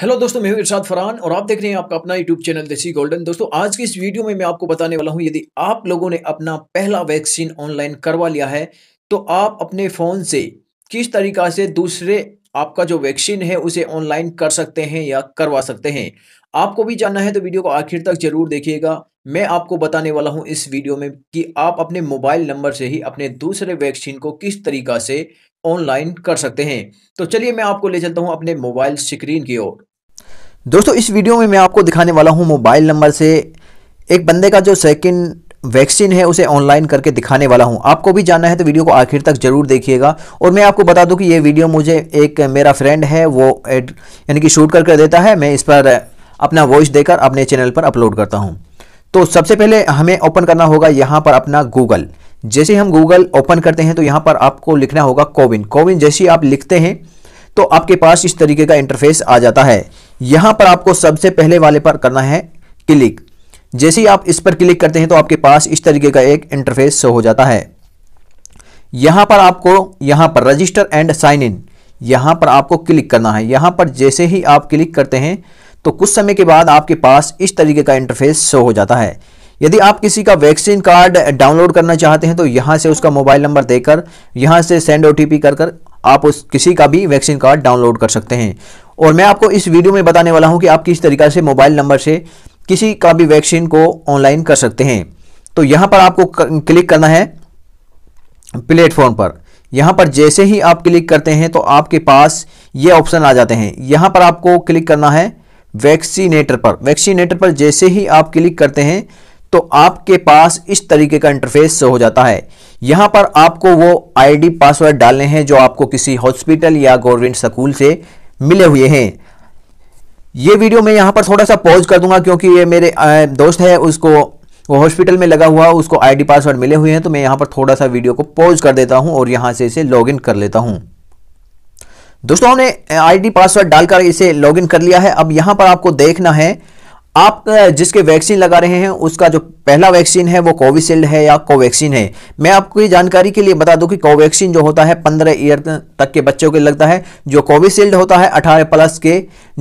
hello दोस्तों मैं हूं इरशाद फरहान और आप देख रहे हैं आपका अपना यूट्यूब चैनल देसी गोल्डन दोस्तों आज की इस वीडियो में मैं आपको बताने वाला हूं यदि आप लोगों ने अपना पहला वैक्सीन ऑनलाइन करवा लिया है तो आप अपने फ़ोन से किस तरीका से दूसरे आपका जो वैक्सीन है उसे ऑनलाइन कर सकते हैं या करवा सकते हैं आपको भी जानना है तो वीडियो को आखिर तक जरूर देखिएगा मैं आपको बताने वाला हूँ इस वीडियो में कि आप अपने मोबाइल नंबर से ही अपने दूसरे वैक्सीन को किस तरीका से ऑनलाइन कर सकते हैं तो चलिए मैं आपको ले चलता हूँ अपने मोबाइल स्क्रीन की ओर दोस्तों इस वीडियो में मैं आपको दिखाने वाला हूँ मोबाइल नंबर से एक बंदे का जो सेकंड वैक्सीन है उसे ऑनलाइन करके दिखाने वाला हूं आपको भी जानना है तो वीडियो को आखिर तक जरूर देखिएगा और मैं आपको बता दूं कि ये वीडियो मुझे एक मेरा फ्रेंड है वो एड यानी कि शूट करके कर देता है मैं इस पर अपना वॉइस देकर अपने चैनल पर अपलोड करता हूं तो सबसे पहले हमें ओपन करना होगा यहाँ पर अपना गूगल जैसे हम गूगल ओपन करते हैं तो यहाँ पर आपको लिखना होगा कोविन कोविन जैसे आप लिखते हैं तो आपके पास इस तरीके का इंटरफेस आ जाता है यहां पर आपको सबसे पहले वाले पर करना है क्लिक जैसे ही आप इस पर क्लिक करते हैं तो आपके पास इस तरीके का एक इंटरफेस शो हो जाता है यहां पर आपको यहां पर रजिस्टर एंड साइन इन यहां पर आपको क्लिक करना है यहां पर जैसे ही आप क्लिक करते हैं तो कुछ समय के बाद आपके पास इस तरीके का इंटरफेस शो हो जाता है यदि आप किसी का वैक्सीन कार्ड डाउनलोड करना चाहते हैं तो यहां से उसका मोबाइल नंबर देकर यहां से सेंड ओ कर कर आप उस किसी का भी वैक्सीन कार्ड डाउनलोड कर सकते हैं और मैं आपको इस वीडियो में बताने वाला हूं कि आप किस तरीके से मोबाइल नंबर से किसी का भी वैक्सीन को ऑनलाइन कर सकते हैं तो यहां पर आपको क्लिक करना है प्लेटफॉर्म पर यहां पर जैसे ही आप क्लिक करते हैं तो आपके पास ये ऑप्शन आ जाते हैं यहां पर आपको क्लिक करना है वैक्सीनेटर पर वैक्सीनेटर पर जैसे ही आप क्लिक करते हैं तो आपके पास इस तरीके का इंटरफेस हो जाता है यहां पर आपको वो आईडी पासवर्ड डालने हैं जो आपको किसी हॉस्पिटल या गवर्नमेंट स्कूल से मिले हुए हैं ये वीडियो मैं यहां पर थोड़ा सा पॉज कर दूंगा क्योंकि ये मेरे दोस्त है उसको वो हॉस्पिटल में लगा हुआ उसको आईडी पासवर्ड मिले हुए हैं तो मैं यहां पर थोड़ा सा वीडियो को पॉज कर देता हूं और यहां से इसे लॉगिन कर लेता हूँ दोस्तों हमने आईडी पासवर्ड डालकर इसे लॉगिन कर लिया है अब यहां पर आपको देखना है आप जिसके वैक्सीन लगा रहे हैं उसका जो पहला वैक्सीन है वो कोविशील्ड है या कोवैक्सीन है मैं आपको ये जानकारी के लिए बता दूं कि कोवैक्सीन जो होता है पंद्रह ईयर तक के बच्चों के लगता है जो कोविशील्ड होता है अठारह प्लस के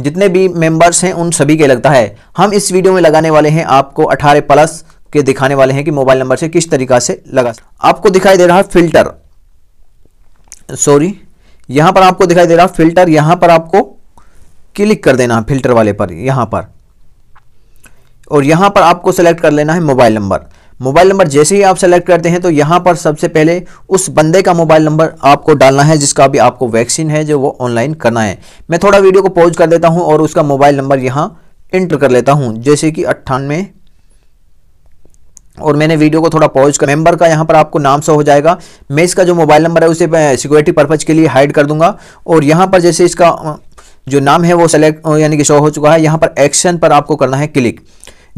जितने भी मेंबर्स हैं उन सभी के लगता है हम इस वीडियो में लगाने वाले हैं आपको अठारह प्लस के दिखाने वाले हैं कि मोबाइल नंबर से किस तरीका से लगा आपको दिखाई दे रहा है फिल्टर सॉरी यहां पर आपको दिखाई दे रहा फिल्टर यहां पर आपको क्लिक कर देना फिल्टर वाले पर यहां पर और यहां पर आपको सेलेक्ट कर लेना है मोबाइल नंबर मोबाइल नंबर जैसे ही आप सेलेक्ट करते हैं तो यहां पर सबसे पहले उस बंदे का मोबाइल नंबर आपको डालना है जिसका भी आपको वैक्सीन है जो वो ऑनलाइन करना है मैं थोड़ा वीडियो को पॉज कर देता हूँ और उसका मोबाइल नंबर यहाँ इंटर कर लेता हूँ जैसे कि अट्ठानवे और मैंने वीडियो को थोड़ा पॉज कर मेंबर का यहाँ पर आपको नाम सो हो जाएगा मैं इसका जो मोबाइल नंबर है उसे सिक्योरिटी पर्पज़ के लिए हाइड कर दूंगा और यहाँ पर जैसे इसका जो नाम है वो सेलेक्ट यानी कि शो हो चुका है यहाँ पर एक्शन पर आपको करना है क्लिक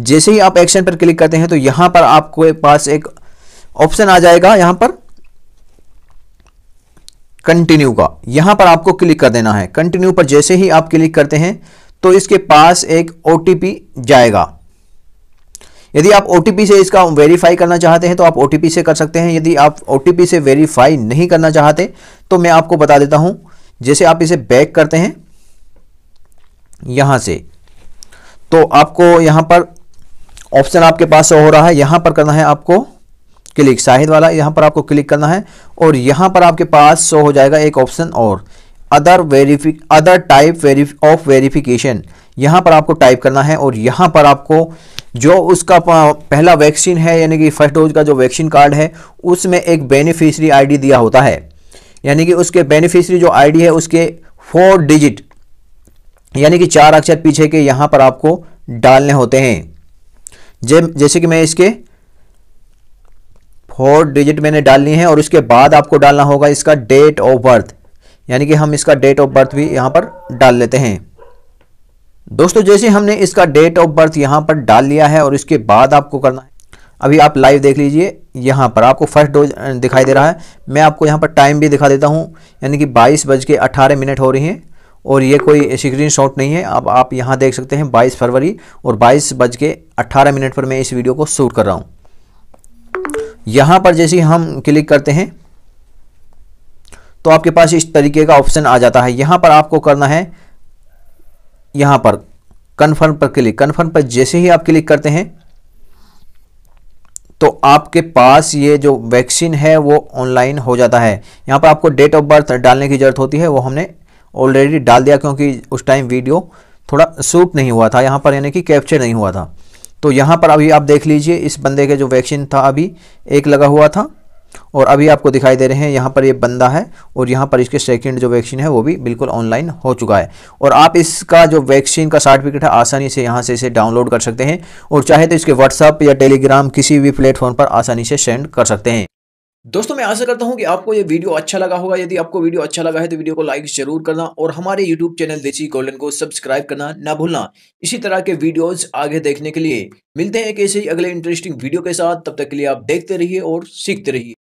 जैसे ही आप एक्शन पर क्लिक करते हैं तो यहां पर आपको पास एक ऑप्शन आ जाएगा यहां पर कंटिन्यू का यहां पर आपको क्लिक कर देना है कंटिन्यू पर जैसे ही आप क्लिक करते हैं तो इसके पास एक ओ जाएगा यदि आप ओ से इसका वेरीफाई करना चाहते हैं तो आप ओ से कर सकते हैं यदि आप ओ से वेरीफाई नहीं करना चाहते तो मैं आपको बता देता हूं जैसे आप इसे बैक करते हैं यहां से तो आपको यहां पर ऑप्शन आपके पास हो रहा है यहाँ पर करना है आपको क्लिक शाहिद वाला यहाँ पर आपको क्लिक करना है और यहाँ पर आपके पास शो हो जाएगा एक ऑप्शन और अदर वेरीफिक अदर टाइप ऑफ वेरिफिकेशन यहाँ पर आपको टाइप करना है और यहाँ पर आपको जो उसका पहला वैक्सीन है यानी कि फर्स्ट डोज का जो वैक्सीन कार्ड है उसमें एक बेनिफिशरी आईडी दिया होता है यानी कि उसके बेनिफिशरी जो आईडी है उसके फोर डिजिट यानी कि चार अक्षर पीछे के यहाँ पर आपको डालने होते हैं जैसे कि मैं इसके फोर डिजिट मैंने डालनी है और उसके बाद आपको डालना होगा इसका डेट ऑफ बर्थ यानी कि हम इसका डेट ऑफ बर्थ भी यहाँ पर डाल लेते हैं दोस्तों जैसे हमने इसका डेट ऑफ बर्थ यहाँ पर डाल लिया है और इसके बाद आपको करना है अभी आप लाइव देख लीजिए यहाँ पर आपको फर्स्ट डोज दिखाई दे रहा है मैं आपको यहाँ पर टाइम भी दिखा देता हूँ यानी कि बाईस बज के अठारह मिनट हो रही हैं और ये कोई स्क्रीन शॉट नहीं है अब आप यहाँ देख सकते हैं 22 फरवरी और बाईस बज के अट्ठारह मिनट पर मैं इस वीडियो को शूट कर रहा हूँ यहाँ पर जैसे हम क्लिक करते हैं तो आपके पास इस तरीके का ऑप्शन आ जाता है यहाँ पर आपको करना है यहाँ पर कन्फर्म पर क्लिक कन्फर्म पर जैसे ही आप क्लिक करते हैं तो आपके पास ये जो वैक्सीन है वो ऑनलाइन हो जाता है यहाँ पर आपको डेट ऑफ बर्थ डालने की ज़रूरत होती है वो हमने ऑलरेडी डाल दिया क्योंकि उस टाइम वीडियो थोड़ा सूट नहीं हुआ था यहाँ पर यानी कि कैप्चर नहीं हुआ था तो यहाँ पर अभी आप देख लीजिए इस बंदे के जो वैक्सीन था अभी एक लगा हुआ था और अभी आपको दिखाई दे रहे हैं यहाँ पर ये यह बंदा है और यहाँ पर इसके सेकंड जो वैक्सीन है वो भी बिल्कुल ऑनलाइन हो चुका है और आप इसका जो वैक्सीन का सर्टिफिकेट है आसानी से यहाँ से इसे डाउनलोड कर सकते हैं और चाहे तो इसके व्हाट्सअप या टेलीग्राम किसी भी प्लेटफॉर्म पर आसानी से सेंड कर सकते हैं दोस्तों मैं आशा करता हूं कि आपको ये वीडियो अच्छा लगा होगा यदि आपको वीडियो अच्छा लगा है तो वीडियो को लाइक जरूर करना और हमारे यूट्यूब चैनल देसी गोल्डन को सब्सक्राइब करना ना भूलना इसी तरह के वीडियोस आगे देखने के लिए मिलते हैं ऐसे ही अगले इंटरेस्टिंग वीडियो के साथ तब तक के लिए आप देखते रहिए और सीखते रहिए